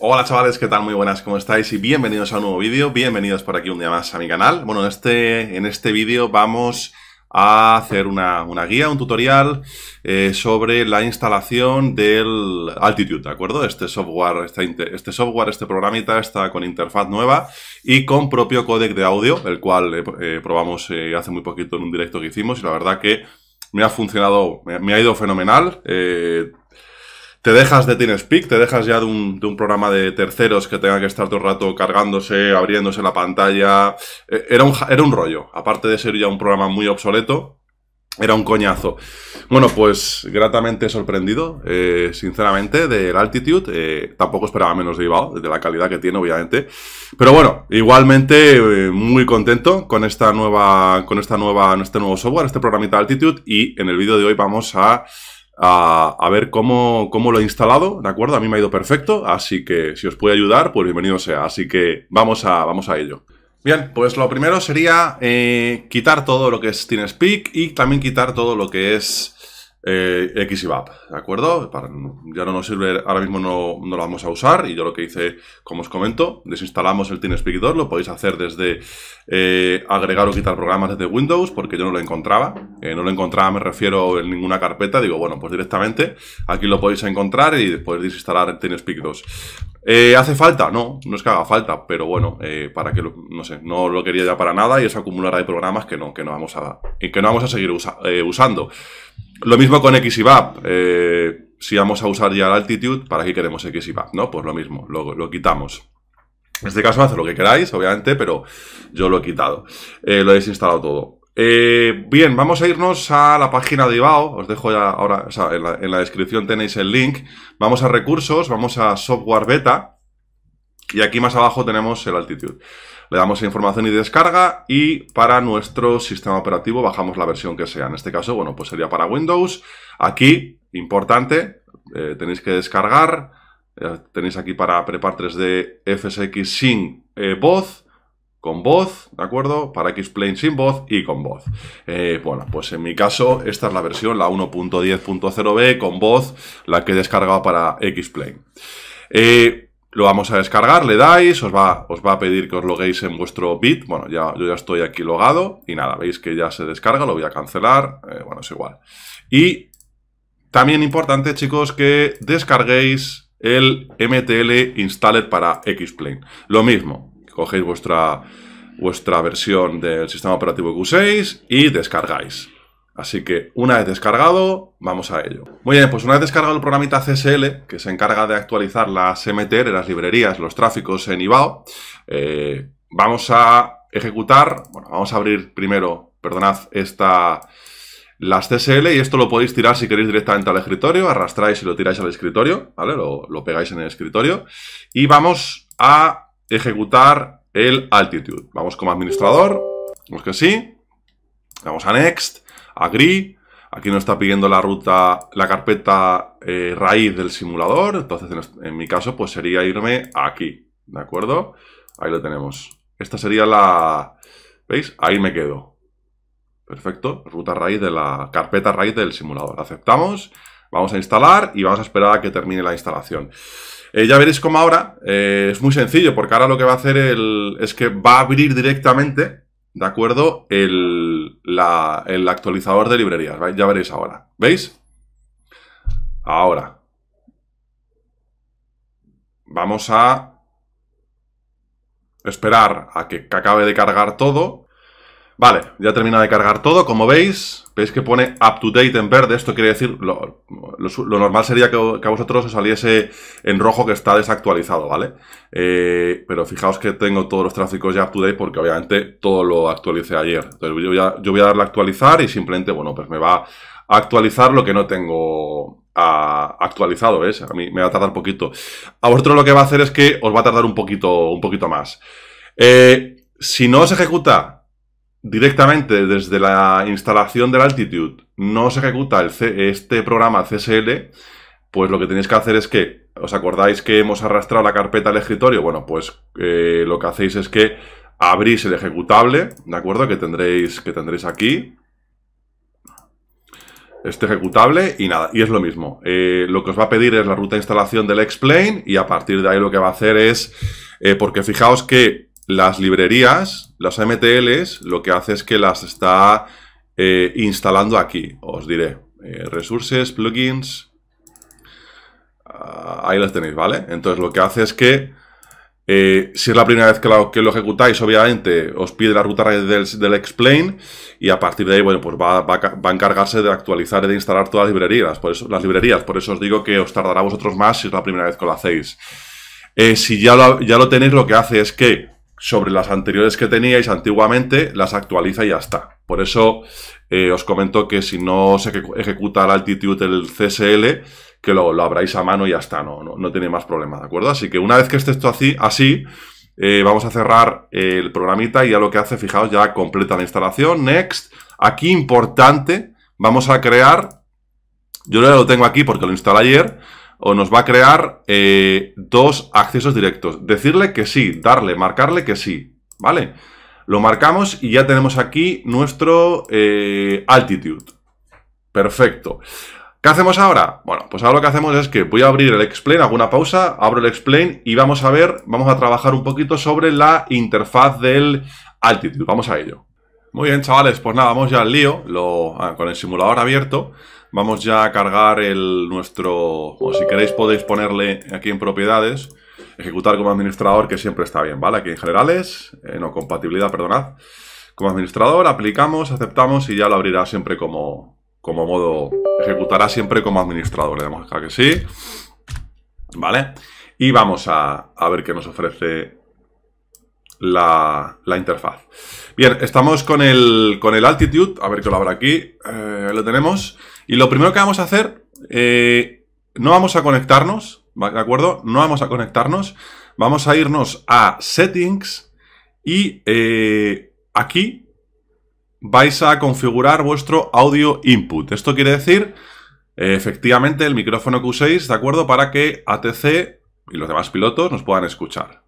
Hola chavales, ¿qué tal? Muy buenas, ¿cómo estáis? Y bienvenidos a un nuevo vídeo, bienvenidos por aquí un día más a mi canal. Bueno, en este, en este vídeo vamos a hacer una, guía, un tutorial eh, sobre la instalación del Altitude, ¿de acuerdo? Este software, este, software, este programita está con interfaz nueva y con propio códec de audio, el cual eh, eh, probamos hace muy poquito en un directo que hicimos y la verdad que me ha funcionado, me, ha ido fenomenal. Eh, te dejas de TeamSpeak, te dejas ya de un, de un, programa de terceros que tenga que estar todo el rato cargándose, abriéndose la pantalla. E, era un, era un rollo, aparte de ser ya un programa muy obsoleto, era un coñazo. Bueno, pues gratamente sorprendido, eh, sinceramente, del Altitude. Eh, tampoco esperaba menos de Ibao, de la calidad que tiene, obviamente. Pero bueno, igualmente eh, muy contento con esta nueva, con esta nueva, este nuevo software, este programita Altitude. Y en el vídeo de hoy vamos a a, ver cómo, cómo lo he instalado, ¿de acuerdo? A mí me ha ido perfecto, así que si os puede ayudar, pues bienvenido sea. Así que vamos a, vamos a ello. Bien, pues lo primero sería eh, quitar todo lo que es TeamSpeak y también quitar todo lo que es eh, XIVAP, ¿de acuerdo? ya no nos sirve, ahora mismo no, lo vamos a usar y yo lo que hice, como os comento, desinstalamos el TeamSpeak 2, lo podéis hacer desde eh, agregar o quitar programas desde Windows, porque yo no lo encontraba, eh, no lo encontraba, me refiero, en ninguna carpeta, digo, bueno, pues directamente aquí lo podéis encontrar y después desinstalar el TeamSpeak 2. Eh, ¿Hace falta? No, no es que haga falta, pero bueno, para que, no sé, no lo quería ya para nada y eso acumulará de programas que no, que no vamos a, que no vamos a seguir usando. Lo mismo con XIVAP. Eh, si vamos a usar ya la Altitude, ¿para aquí queremos XIVAP? ¿No? Pues lo mismo, lo, lo quitamos. En este caso, hace lo que queráis, obviamente, pero yo lo he quitado. Eh, lo he desinstalado todo. Eh, bien, vamos a irnos a la página de IBAO. Os dejo ya ahora, o sea, en la descripción tenéis el link. Vamos a recursos, vamos a software beta. Y aquí más abajo tenemos el altitud, Le damos información y descarga y para nuestro sistema operativo bajamos la versión que sea. En este caso, bueno, pues sería para Windows. Aquí, importante, eh, tenéis que descargar. Eh, tenéis aquí para Prepar 3 FSX sin eh, voz, con voz, ¿de acuerdo? Para X-Plane sin voz y con voz. bueno, pues en mi caso, esta es la versión, la 1.10.0b con voz, la que he descargado para X-Plane. Eh, lo vamos a descargar, le dais, os va, os va a pedir que os loguéis en vuestro bit, bueno, ya, yo ya estoy aquí logado, y nada, veis que ya se descarga, lo voy a cancelar, eh, bueno, es igual. Y también importante, chicos, que descarguéis el MTL Installer para Xplane. Lo mismo, cogéis vuestra, vuestra versión del sistema operativo que uséis y descargáis. Así que una vez descargado, vamos a ello. Muy bien, pues una vez descargado el programita CSL, que se encarga de actualizar las MTR, las librerías, los tráficos en IBAO, eh, vamos a ejecutar, bueno, vamos a abrir primero, perdonad, esta, las CSL, y esto lo podéis tirar si queréis directamente al escritorio, arrastráis y lo tiráis al escritorio, ¿vale? Lo, lo pegáis en el escritorio, y vamos a ejecutar el Altitude. Vamos como administrador, vamos que sí, vamos a Next, a Aquí nos está pidiendo la ruta, la carpeta eh, raíz del simulador. Entonces, en, mi caso, pues sería irme aquí. ¿De acuerdo? Ahí lo tenemos. Esta sería la... ¿Veis? Ahí me quedo. Perfecto. Ruta raíz de la carpeta raíz del simulador. Aceptamos. Vamos a instalar y vamos a esperar a que termine la instalación. Eh, ya veréis cómo ahora eh, es muy sencillo, porque ahora lo que va a hacer el, es que va a abrir directamente, ¿de acuerdo? El, el, actualizador de librerías. Ya veréis ahora. ¿Veis? Ahora. Vamos a esperar a que acabe de cargar todo Vale, ya termina de cargar todo, como veis, veis que pone up to date en verde, esto quiere decir, lo, normal sería que, a vosotros os saliese en rojo que está desactualizado, ¿vale? Eh, pero fijaos que tengo todos los tráficos ya up to date porque obviamente todo lo actualicé ayer. Entonces yo voy, a, darle a actualizar y simplemente, bueno, pues me va a actualizar lo que no tengo actualizado, ¿ves? A mí me va a tardar un poquito. A vosotros lo que va a hacer es que os va a tardar un poquito, un poquito más. Eh, si no os ejecuta directamente desde la instalación la Altitude no se ejecuta este programa CSL, pues lo que tenéis que hacer es que, ¿os acordáis que hemos arrastrado la carpeta al escritorio? Bueno, pues eh, lo que hacéis es que abrís el ejecutable, ¿de acuerdo? Que tendréis, que tendréis aquí. Este ejecutable y nada, y es lo mismo. Eh, lo que os va a pedir es la ruta de instalación del explain y a partir de ahí lo que va a hacer es, eh, porque fijaos que las librerías, las MTLs, lo que hace es que las está eh, instalando aquí. Os diré. Eh, resources, plugins. Ah, ahí las tenéis, ¿vale? Entonces lo que hace es que, eh, si es la primera vez que lo, ejecutáis, obviamente os pide la ruta del, explain y a partir de ahí, bueno, pues va, a encargarse de actualizar y de instalar todas las librerías. Por eso, las librerías, por eso os digo que os tardará vosotros más si es la primera vez que lo hacéis. si ya ya lo tenéis, lo que hace es que sobre las anteriores que teníais antiguamente, las actualiza y ya está. Por eso eh, os comento que si no se ejecuta la altitud del CSL, que lo, abráis a mano y ya está, no, no, no, tiene más problema, ¿de acuerdo? Así que una vez que esté esto así, así eh, vamos a cerrar el programita y ya lo que hace, fijaos, ya completa la instalación. Next, aquí importante, vamos a crear, yo lo tengo aquí porque lo instalé ayer, o nos va a crear eh, dos accesos directos. Decirle que sí, darle, marcarle que sí, ¿vale? Lo marcamos y ya tenemos aquí nuestro eh, altitude. Perfecto. ¿Qué hacemos ahora? Bueno, pues ahora lo que hacemos es que voy a abrir el explain, hago una pausa, abro el explain y vamos a ver, vamos a trabajar un poquito sobre la interfaz del altitude. Vamos a ello. Muy bien, chavales, pues nada, vamos ya al lío, ah, con el simulador abierto. Vamos ya a cargar el nuestro... O si queréis podéis ponerle aquí en propiedades. Ejecutar como administrador, que siempre está bien, ¿vale? Aquí en generales, eh, no, compatibilidad, perdonad. Como administrador, aplicamos, aceptamos y ya lo abrirá siempre como, como modo... Ejecutará siempre como administrador. Le damos acá que sí. ¿Vale? Y vamos a, ver qué nos ofrece la, la, interfaz. Bien, estamos con el, con el Altitude, a ver que lo habrá aquí, eh, lo tenemos. Y lo primero que vamos a hacer, eh, no vamos a conectarnos, ¿de acuerdo? No vamos a conectarnos. Vamos a irnos a Settings y eh, aquí vais a configurar vuestro audio input. Esto quiere decir, eh, efectivamente, el micrófono que uséis, ¿de acuerdo? Para que ATC y los demás pilotos nos puedan escuchar.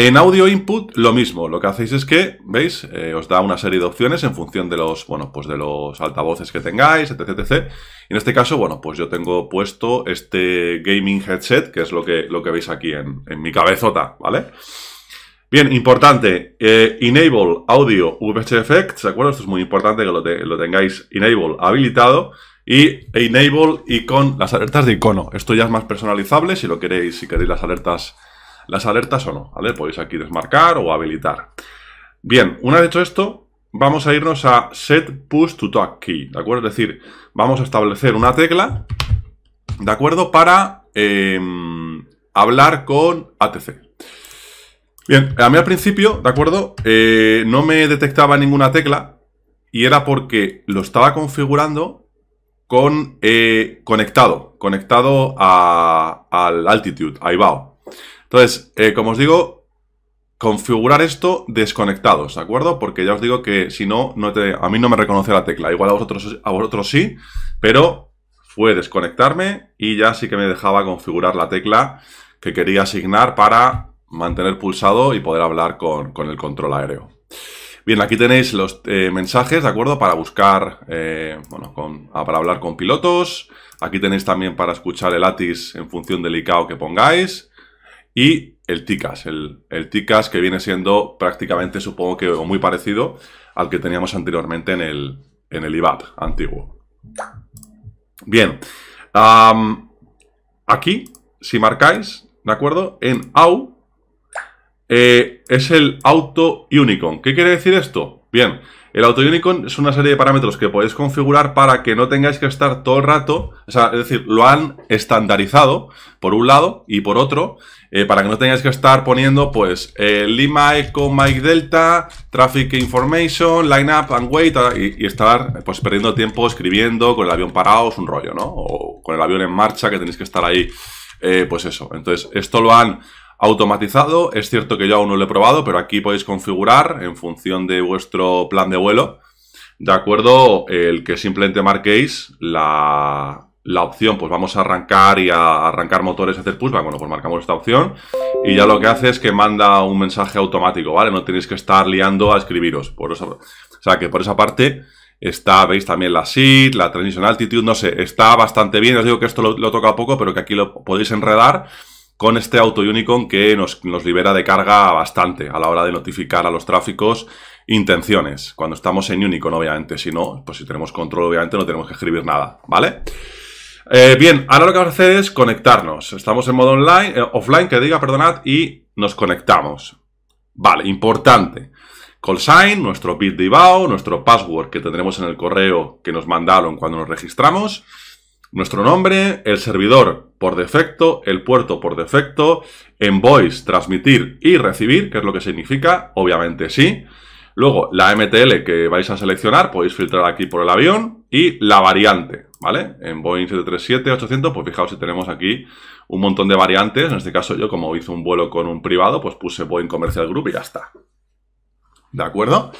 En audio input, lo mismo. Lo que hacéis es que, veis, eh, os da una serie de opciones en función de los, bueno, pues de los altavoces que tengáis, etc, etc. En este caso, bueno, pues yo tengo puesto este gaming headset, que es lo que, lo que veis aquí en, en mi cabezota, ¿vale? Bien, importante, eh, enable audio VHF, ¿de acuerdo? Esto es muy importante que lo, tengáis enable habilitado y enable icon, las alertas de icono. Esto ya es más personalizable si lo queréis, si queréis las alertas las alertas o no, ¿vale? Podéis aquí desmarcar o habilitar. Bien, una vez hecho esto, vamos a irnos a set push to talk key, ¿de acuerdo? Es decir, vamos a establecer una tecla, ¿de acuerdo? Para em, hablar con ATC. Bien, a mí al principio, ¿de acuerdo? Eh, no me detectaba ninguna tecla y era porque lo estaba configurando con eh, conectado, conectado a, al altitude, a IBAO. Entonces, eh, como os digo, configurar esto desconectados, ¿de acuerdo? Porque ya os digo que si no, a mí no me reconoce la tecla. Igual a vosotros, a vosotros sí, pero fue desconectarme y ya sí que me dejaba configurar la tecla que quería asignar para mantener pulsado y poder hablar con, el control aéreo. Bien, aquí tenéis los eh, mensajes, ¿de acuerdo? Para buscar, eh, bueno, ah, para hablar con pilotos. Aquí tenéis también para escuchar el ATIS en función del ICAO que pongáis y el TICAS, el, TICAS que viene siendo prácticamente, supongo que o muy parecido al que teníamos anteriormente en el, en el IVAP antiguo. Bien, aquí, si marcáis, ¿de acuerdo? En AU eh, es el Auto Unicorn. ¿Qué quiere decir esto? Bien, el auto Unicorn es una serie de parámetros que podéis configurar para que no tengáis que estar todo el rato, es decir, lo han estandarizado por un lado y por otro, eh, para que no tengáis que estar poniendo, pues, eh, Lima, Eco Mike Delta, Traffic Information, lineup and Wait, ah, y, estar, pues, perdiendo tiempo escribiendo con el avión parado, es un rollo, ¿no? O con el avión en marcha que tenéis que estar ahí, eh, pues eso. Entonces, esto lo han automatizado. Es cierto que yo aún no lo he probado, pero aquí podéis configurar en función de vuestro plan de vuelo, de acuerdo, el que simplemente marquéis la, opción, pues vamos a arrancar y a arrancar motores, y hacer pushback, bueno, pues marcamos esta opción y ya lo que hace es que manda un mensaje automático, ¿vale? No tenéis que estar liando a escribiros. Por eso, o sea, que por esa parte está, veis también la SID, la Transition Altitude, no sé, está bastante bien, os digo que esto lo, lo toca poco, pero que aquí lo podéis enredar con este auto Unicorn que nos, libera de carga bastante a la hora de notificar a los tráficos intenciones. Cuando estamos en Unicorn, obviamente. Si no, pues si tenemos control, obviamente no tenemos que escribir nada, ¿vale? Eh, bien, ahora lo que vamos a hacer es conectarnos. Estamos en modo online, eh, offline, que diga, perdonad, y nos conectamos. Vale, importante. Callsign, nuestro bit de nuestro password que tendremos en el correo que nos mandaron cuando nos registramos nuestro nombre, el servidor por defecto, el puerto por defecto, en voice, transmitir y recibir, que es lo que significa, obviamente sí. Luego, la MTL que vais a seleccionar, podéis filtrar aquí por el avión y la variante, ¿vale? En Boeing 737-800, pues fijaos si tenemos aquí un montón de variantes. En este caso yo, como hice un vuelo con un privado, pues puse Boeing Commercial Group y ya está. ¿De acuerdo?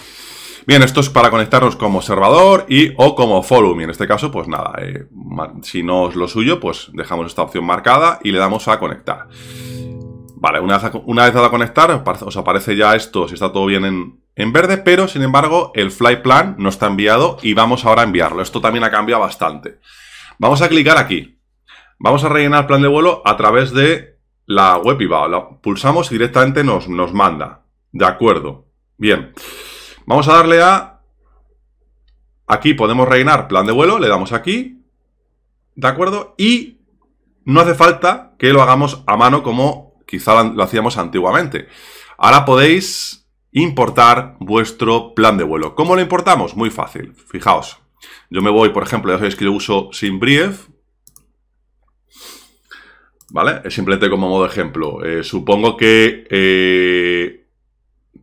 Bien, esto es para conectarnos como observador y o como follow Y en este caso, pues nada, eh, si no es lo suyo, pues dejamos esta opción marcada y le damos a conectar. Vale, una vez, una dado a conectar, os aparece ya esto, si está todo bien en, verde, pero sin embargo el flight plan no está enviado y vamos ahora a enviarlo. Esto también ha cambiado bastante. Vamos a clicar aquí. Vamos a rellenar el plan de vuelo a través de la web y va pulsamos y directamente nos, nos manda. De acuerdo. Bien. Vamos a darle a... Aquí podemos reinar plan de vuelo, le damos aquí, ¿de acuerdo? Y no hace falta que lo hagamos a mano como quizá lo hacíamos antiguamente. Ahora podéis importar vuestro plan de vuelo. ¿Cómo lo importamos? Muy fácil, fijaos. Yo me voy, por ejemplo, ya sabéis que lo uso SimBrief, ¿vale? Es simplemente como modo ejemplo. Eh, supongo que eh,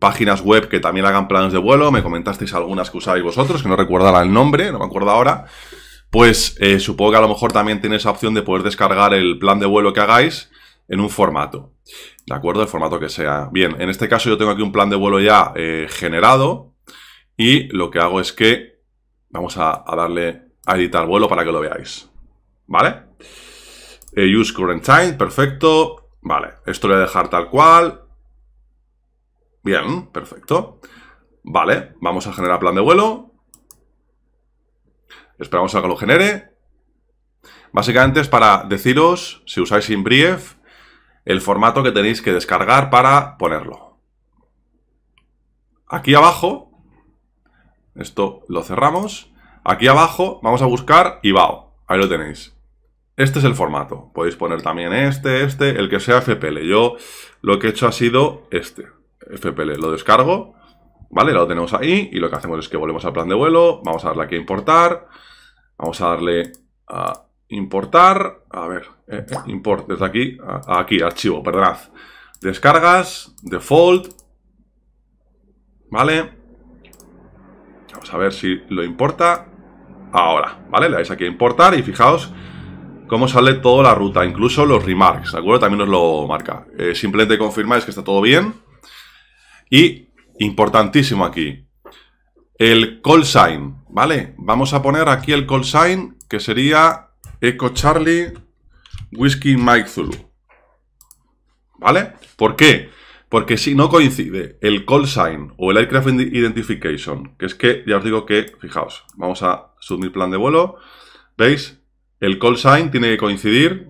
páginas web que también hagan planes de vuelo, me comentasteis algunas que usáis vosotros, que no recordaba el nombre, no me acuerdo ahora, pues eh, supongo que a lo mejor también tiene esa opción de poder descargar el plan de vuelo que hagáis en un formato, ¿de acuerdo? El formato que sea. Bien, en este caso yo tengo aquí un plan de vuelo ya eh, generado y lo que hago es que vamos a, darle a editar vuelo para que lo veáis, ¿vale? Eh, use current time, perfecto, vale, esto lo voy a dejar tal cual, Bien, perfecto. Vale, vamos a generar plan de vuelo. Esperamos a que lo genere. Básicamente es para deciros, si usáis InBrief, el formato que tenéis que descargar para ponerlo. Aquí abajo, esto lo cerramos. Aquí abajo vamos a buscar y va. Ahí lo tenéis. Este es el formato. Podéis poner también este, este, el que sea FPL. Yo lo que he hecho ha sido este. FPL, lo descargo, ¿vale? Lo tenemos ahí y lo que hacemos es que volvemos al plan de vuelo, vamos a darle aquí a importar, vamos a darle a importar, a ver, eh, eh, import desde aquí, aquí, archivo, perdonad, descargas, default, ¿vale? Vamos a ver si lo importa ahora, ¿vale? Le dais aquí a importar y fijaos cómo sale toda la ruta, incluso los remarks, ¿de acuerdo? También nos lo marca. Eh, simplemente confirmáis que está todo bien. Y, importantísimo aquí, el call sign, ¿vale? Vamos a poner aquí el call sign, que sería Echo Charlie Whiskey Mike Zulu. ¿Vale? ¿Por qué? Porque si no coincide el call sign o el aircraft identification, que es que ya os digo que, fijaos, vamos a subir plan de vuelo, ¿veis? El call sign tiene que coincidir,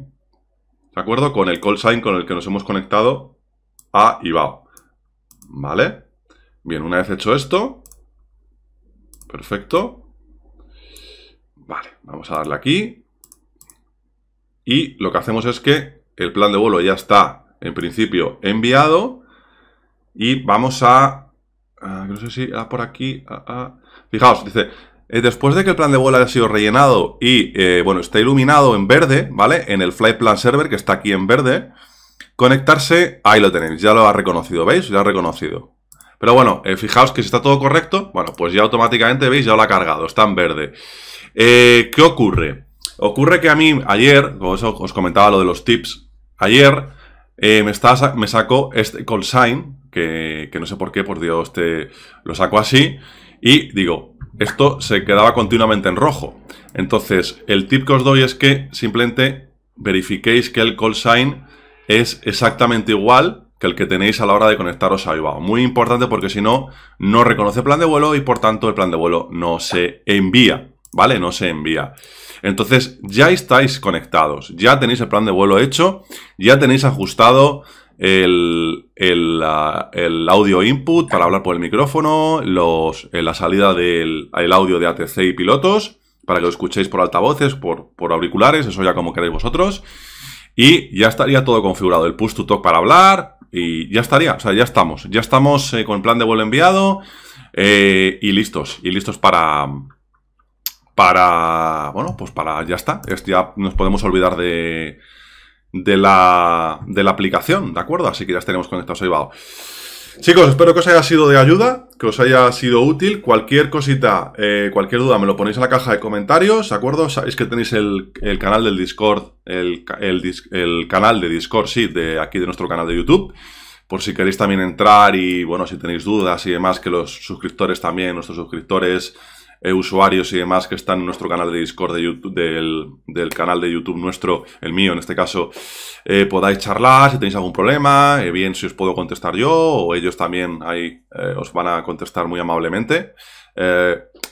¿de acuerdo? Con el call sign con el que nos hemos conectado a IBAO. ¿Vale? Bien, una vez hecho esto, perfecto. Vale, vamos a darle aquí. Y lo que hacemos es que el plan de vuelo ya está, en principio, enviado. Y vamos a... Ah, no sé si por aquí... Ah, ah. Fijaos, dice, eh, después de que el plan de vuelo haya sido rellenado y, eh, bueno, está iluminado en verde, ¿vale? En el Flight Plan Server, que está aquí en verde, Conectarse, ahí lo tenéis, ya lo ha reconocido, ¿veis? Ya ha reconocido. Pero bueno, eh, fijaos que si está todo correcto, bueno, pues ya automáticamente, ¿veis? Ya lo ha cargado, está en verde. Eh, ¿Qué ocurre? Ocurre que a mí ayer, como os comentaba lo de los tips, ayer eh, me, está, me sacó este call sign, que, no sé por qué, por Dios, te, lo sacó así, y digo, esto se quedaba continuamente en rojo. Entonces, el tip que os doy es que simplemente verifiquéis que el call sign es exactamente igual que el que tenéis a la hora de conectaros a IBAO. Muy importante porque si no, no reconoce plan de vuelo y por tanto el plan de vuelo no se envía, ¿vale? No se envía. Entonces ya estáis conectados, ya tenéis el plan de vuelo hecho, ya tenéis ajustado el, audio input para hablar por el micrófono, los, eh, la salida del audio de ATC y pilotos, para que lo escuchéis por altavoces, por, por auriculares, eso ya como queréis vosotros. Y ya estaría todo configurado, el push to talk para hablar y ya estaría, o sea, ya estamos, ya estamos eh, con el plan de vuelo enviado eh, y listos, y listos para, para, bueno, pues para, ya está, ya nos podemos olvidar de, de, la, de la aplicación, ¿de acuerdo? Así que ya estaremos conectados ahí Chicos, espero que os haya sido de ayuda, que os haya sido útil. Cualquier cosita, eh, cualquier duda, me lo ponéis en la caja de comentarios, ¿de acuerdo? Sabéis que tenéis el, canal del Discord, el, el, canal de Discord, sí, de aquí de nuestro canal de YouTube. Por si queréis también entrar y, bueno, si tenéis dudas y demás, que los suscriptores también, nuestros suscriptores, eh, usuarios y demás que están en nuestro canal de Discord de YouTube, del, del canal de YouTube nuestro, el mío en este caso, eh, podáis charlar si tenéis algún problema, eh, bien si os puedo contestar yo o ellos también ahí eh, os van a contestar muy amablemente.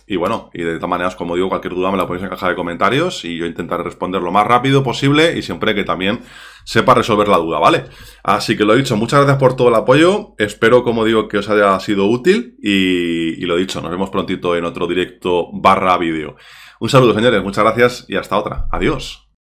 y bueno, y de todas maneras, como digo, cualquier duda me la ponéis en caja de comentarios y yo intentaré responder lo más rápido posible y siempre que también sepa resolver la duda, ¿vale? Así que lo dicho, muchas gracias por todo el apoyo, espero, como digo, que os haya sido útil y, y lo dicho, nos vemos prontito en otro directo barra vídeo. Un saludo, señores. Muchas gracias y hasta otra. Adiós.